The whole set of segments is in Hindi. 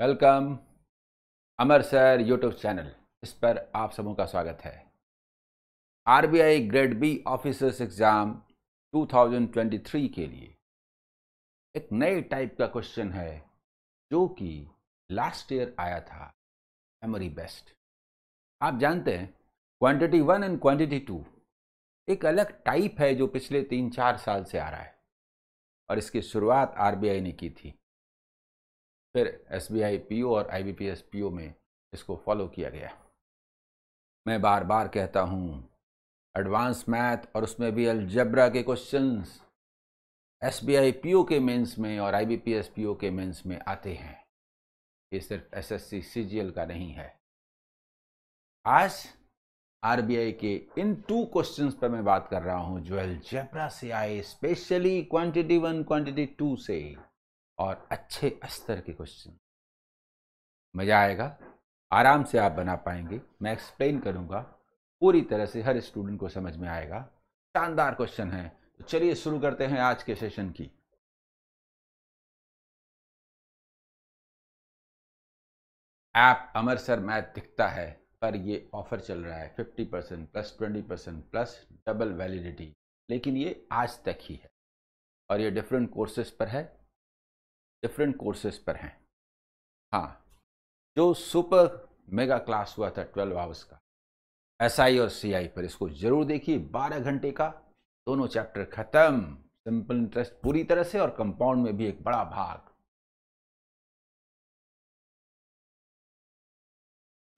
Welcome Amar sir YouTube channel इस पर आप सबों का स्वागत है RBI grade B officers exam 2023 के लिए एक नए टाइप का क्वेश्चन है जो कि लास्ट ईयर आया था मेमोरी बेस्ट आप जानते हैं quantity one and quantity two एक अलग टाइप है जो पिछले तीन चार साल से आ रहा है और इसकी शुरुआत आरबीआई ने की थी फिर एस बी और आई बी में इसको फॉलो किया गया मैं बार बार कहता हूँ एडवांस मैथ और उसमें भी अलजबरा के क्वेश्चंस एस बी के मेंस में और आई बी के मेंस में आते हैं ये सिर्फ एस एस सी का नहीं है आज आर के इन टू क्वेश्चंस पर मैं बात कर रहा हूँ जो अलजेब्रा से आए specially quantity one quantity two से और अच्छे स्तर के क्वेश्चन मज़ा आएगा आराम से आप बना पाएंगे मैं एक्सप्लेन करूँगा पूरी तरह से हर स्टूडेंट को समझ में आएगा शानदार क्वेश्चन है तो चलिए शुरू करते हैं आज के सेशन की ऐप अमर सर मैथ दिखता है पर ये ऑफर चल रहा है 50 percent plus twenty percent plus double validity लेकिन ये आज तक ही है और ये डिफरेंट कोर्सेज पर है डिफरेंट कोर्सेज पर हैं हाँ जो सुपर मेगा क्लास हुआ था ट्वेल्व आवर्स का एसआई और सीआई पर इसको जरूर देखिए बारह घंटे का दोनों चैप्टर खत्म सिंपल इंटरेस्ट पूरी तरह से और कंपाउंड में भी एक बड़ा भाग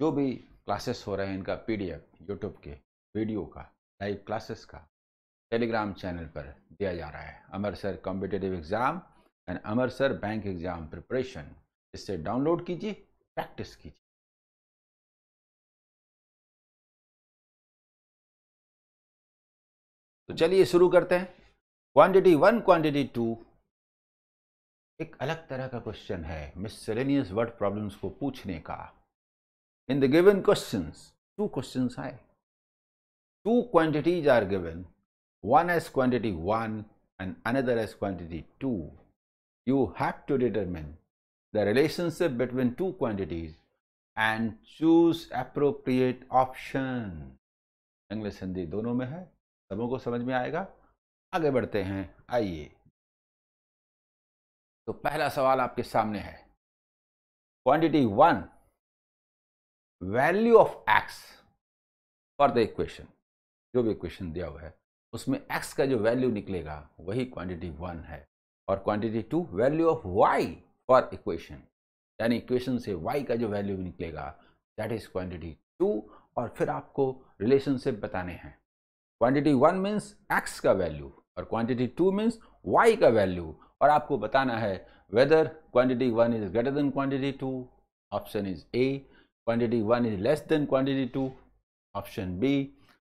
जो भी क्लासेस हो रहे हैं इनका पीडीएफ यूट्यूब के वीडियो का लाइव क्लासेस का टेलीग्राम चैनल पर दिया जा रहा है Amar sir competitive exam and Amar sir bank exam preparation इससे डाउनलोड कीजिए प्रैक्टिस कीजिए तो चलिए शुरू करते हैं क्वांटिटी वन क्वांटिटी टू एक अलग तरह का क्वेश्चन है मिसलेनियस वर्ड प्रॉब्लम्स को पूछने का in the given questions two questions आए two quantities are given one as quantity one and another as quantity two you have to determine the relationship between two quantities and choose appropriate option. English Hindi दोनों में है सबों को समझ में आएगा आगे बढ़ते हैं आइए तो पहला सवाल आपके सामने है quantity one value of X for the equation जो भी इक्वेशन दिया हुआ है उसमें एक्स का जो वैल्यू निकलेगा वही क्वांटिटी वन है और quantity two value of Y for equation यानी इक्वेशन से वाई का जो वैल्यू निकलेगा दैट इज क्वांटिटी टू और फिर आपको रिलेशनशिप बताने हैं क्वांटिटी वन मीन्स एक्स का वैल्यू और क्वांटिटी टू मीन्स वाई का वैल्यू और आपको बताना है whether quantity one is greater than quantity two option is A quantity one is less than quantity two option B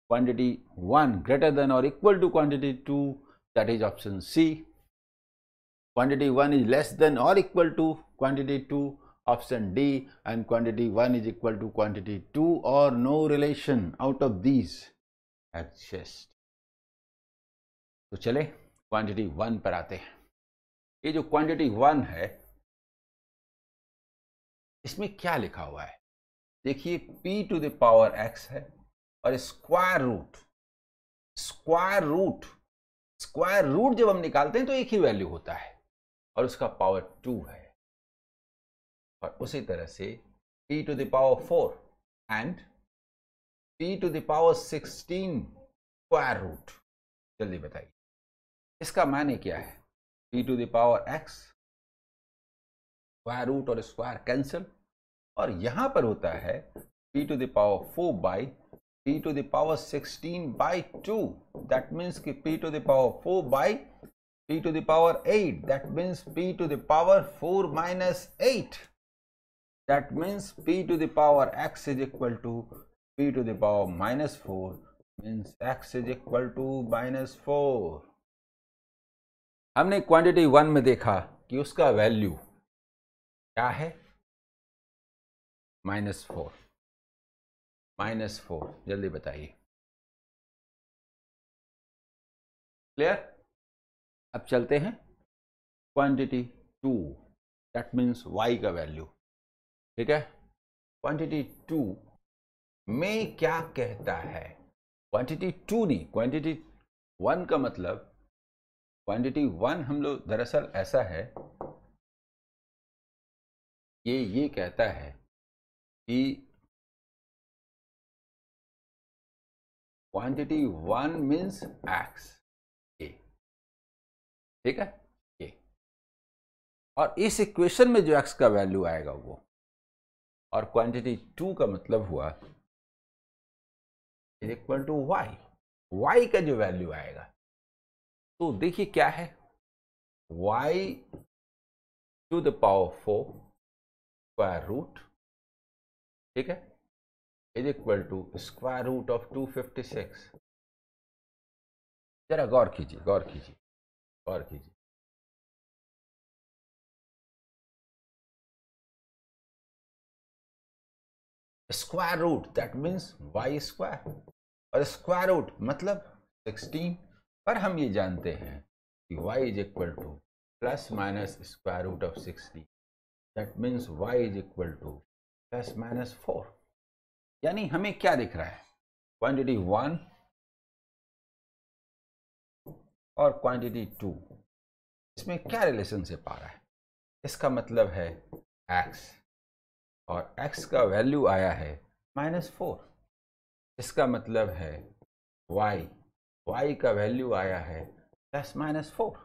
quantity one greater than और equal to quantity two that is option C quantity 1 is less than or equal to quantity 2 option D and quantity 1 is equal to quantity 2 or no relation out of these exist. तो चले क्वांटिटी वन पर आते हैं ये जो क्वांटिटी वन है इसमें क्या लिखा हुआ है देखिए p to the power x hai aur square root square root square root jab hum nikalte हैं to ek hi value hota hai और उसका पावर टू है और उसी तरह से P to the power four and P to the power sixteen square root जल्दी बताइए इसका माने क्या है P to the power X square root और स्क्वायर कैंसिल और यहां पर होता है P to the power four by P to the power sixteen by two that means कि P to the power four by p to the power 8 that means p to the power 4 minus 8 that means p to the power x is equal to p to the power minus 4 means x is equal to minus 4 हमने क्वांटिटी 1 में देखा कि उसका वैल्यू क्या है माइनस 4 माइनस 4 जल्दी बताइए क्लियर अब चलते हैं quantity two that means Y का वैल्यू ठीक है क्वांटिटी टू में क्या कहता है क्वांटिटी टू नहीं क्वांटिटी वन का मतलब क्वांटिटी वन हम लोग दरअसल ऐसा है ये ये कहता है कि क्वांटिटी वन मीन्स एक्स ठीक है ये और इस इक्वेशन में जो एक्स का वैल्यू आएगा वो और क्वांटिटी टू का मतलब हुआ is equal to Y Y का जो वैल्यू आएगा तो देखिए क्या है Y to the power four square root ठीक है is equal to square root of two fifty six जरा गौर कीजिए गौर कीजिए और कीजिए square root that means Y square और स्क्वायर रूट मतलब 16 पर हम ये जानते हैं कि y is equal to plus minus square root of 16 that means y is equal to plus minus four यानी हमें क्या दिख रहा है क्वांटिटी वन और क्वांटिटी टू इसमें क्या रिलेशनशिप आ रहा है इसका मतलब है एक्स और एक्स का वैल्यू आया है माइनस फोर इसका मतलब है वाई वाई का वैल्यू आया है प्लस माइनस फोर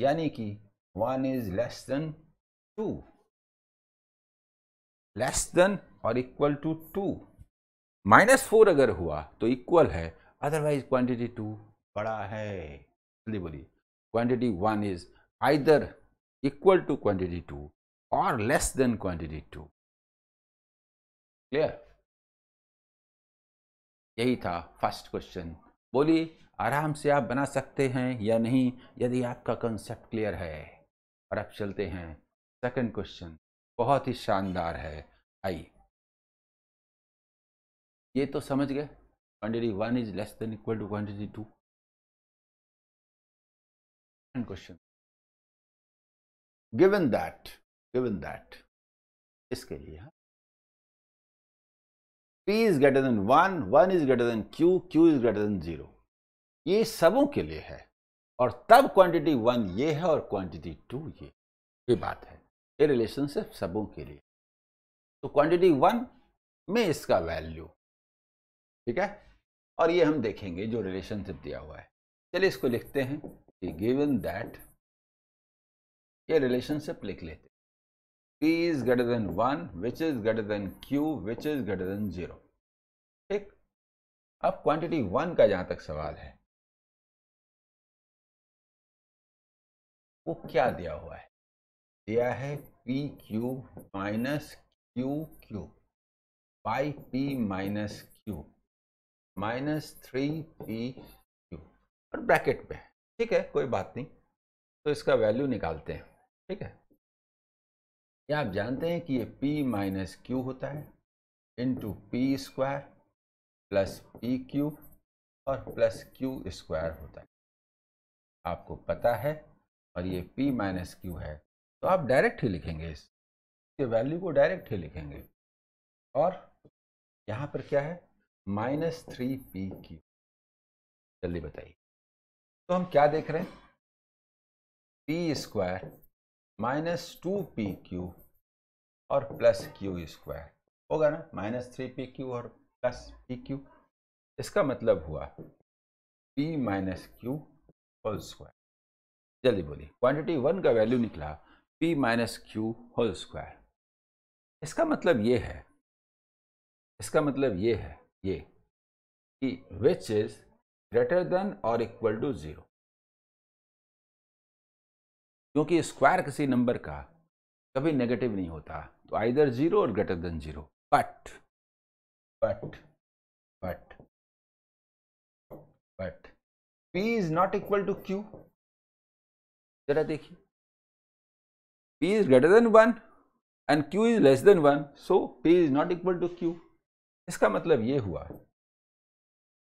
यानी कि one is less than two less than और equal to two minus four अगर हुआ तो इक्वल है अदरवाइज क्वांटिटी टू बड़ा है बोलिए quantity one is either equal to quantity two और less than quantity two clear यही था फर्स्ट क्वेश्चन बोली आराम से आप बना सकते हैं या नहीं यदि आपका कंसेप्ट क्लियर है और अब चलते हैं सेकंड क्वेश्चन बहुत ही शानदार है आई ये तो समझ गए quantity one is less than equal to quantity two question given that given that इसके लिए हाँ। p is greater than 1 1 is greater than q q is greater than zero ये सबों के लिए है और तब क्वांटिटी वन ये है और क्वांटिटी टू ये ये बात है ये रिलेशनशिप सबों के लिए तो क्वांटिटी वन में इसका वैल्यू ठीक है और ये हम देखेंगे जो रिलेशनशिप दिया हुआ है चलिए इसको लिखते हैं गिवन दैट ये रिलेशनशिप लिख लेते P is greater than one which is greater than Q which is greater than zero ठीक अब क्वांटिटी वन का जहां तक सवाल है वो क्या दिया हुआ है दिया है P Q minus Q Q by P minus Q minus three P Q और ब्रैकेट में है ठीक है कोई बात नहीं तो इसका वैल्यू निकालते हैं ठीक है क्या आप जानते हैं कि ये p माइनस क्यू होता है into P square plus P Q और प्लस क्यू स्क्वायर होता है आपको पता है और ये p माइनस क्यू है तो आप डायरेक्ट ही लिखेंगे इसके वैल्यू को डायरेक्ट ही लिखेंगे और यहाँ पर क्या है माइनस थ्री पी क्यू जल्दी बताइए तो हम क्या देख रहे हैं P square minus two P Q और प्लस क्यू स्क्वायर होगा ना माइनस थ्री पी क्यू और प्लस पी क्यू इसका मतलब हुआ P minus Q whole square जल्दी बोलिए क्वांटिटी वन का वैल्यू निकला P minus Q whole square इसका मतलब ये है इसका मतलब ये है ये कि विच इज ग्रेटर देन और इक्वल टू ज़ीरो क्योंकि स्क्वायर किसी नंबर का कभी नेगेटिव नहीं होता तो आइदर ज़ीरो और greater than zero but but but but P is not equal to Q जरा देखिए P is greater than one and Q is less than one so P is not equal to Q इसका मतलब ये हुआ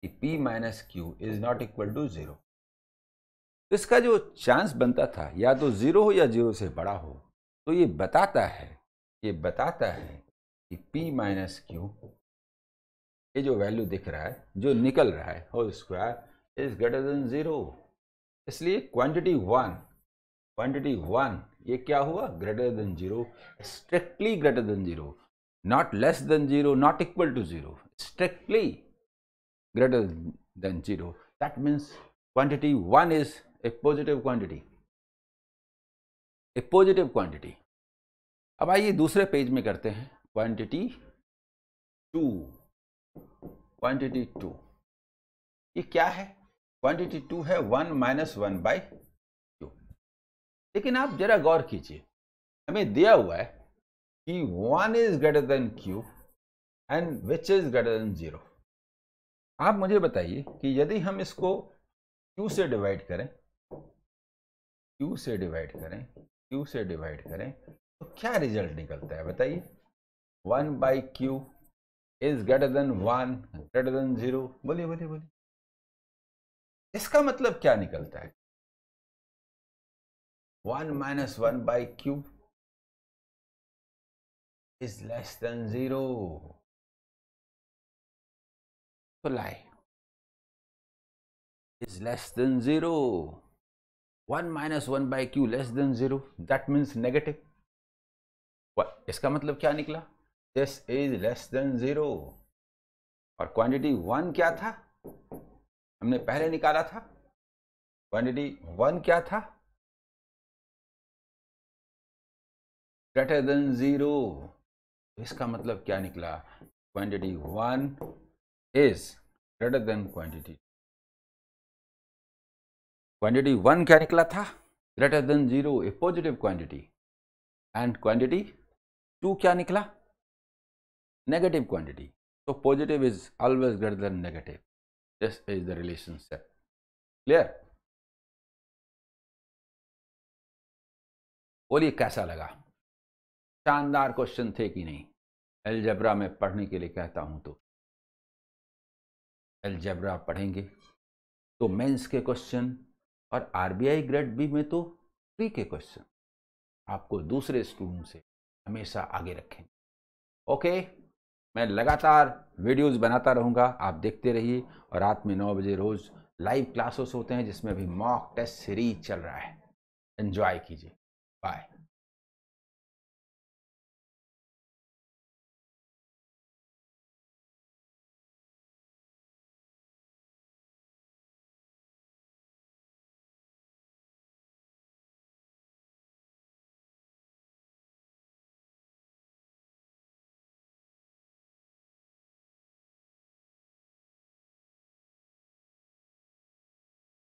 p minus Q is not equal to zero तो इसका जो चांस बनता था या तो ज़ीरो हो या ज़ीरो से बड़ा हो तो ये बताता है ये बताता है कि p माइनस क्यू ये जो वैल्यू दिख रहा है जो निकल रहा है whole square is greater than zero इसलिए क्वांटिटी वन क्वांटिटी वन ये क्या हुआ greater than zero strictly greater than zero not less than zero not equal to zero strictly greater than 0 that means quantity 1 is a positive quantity a positive quantity अब आइए दूसरे पेज में करते हैं क्वांटिटी टू क्वांटिटी टू ये क्या है क्वांटिटी टू है one minus one by two लेकिन आप जरा गौर कीजिए हमें दिया हुआ है कि one is greater than Q and which is greater than zero आप मुझे बताइए कि यदि हम इसको क्यू से डिवाइड करें क्यू से डिवाइड करें क्यू से डिवाइड करें तो क्या रिजल्ट निकलता है बताइए one by Q is greater than one greater than zero बोलिए बोलिए बोलिए इसका मतलब क्या निकलता है one minus one by Q is less than zero multiply तो is less than 0. 1 minus 1 by q less than 0. That means negative. What? इसका मतलब क्या निकला this is less than zero और क्वांटिटी वन क्या था हमने पहले निकाला था क्वांटिटी वन क्या था ग्रेटर देन ज़ीरो इसका मतलब क्या निकला quantity one is greater than quantity quantity one क्या निकला था greater than zero a positive quantity and quantity two क्या निकला नेगेटिव क्वांटिटी तो positive is always greater than negative this is the relationship clear बोलिए कैसा लगा शानदार क्वेश्चन थे कि नहीं एलजबरा में पढ़ने के लिए कहता हूं तो एलजेब्रा पढ़ेंगे तो मेंस के क्वेश्चन और आरबीआई ग्रेड बी में तो प्री के क्वेश्चन आपको दूसरे स्टूडेंट से हमेशा आगे रखेंगे ओके मैं लगातार वीडियोस बनाता रहूँगा आप देखते रहिए और रात में नौ बजे रोज़ लाइव क्लासेस होते हैं जिसमें अभी मॉक टेस्ट सीरीज चल रहा है एन्जॉय कीजिए बाय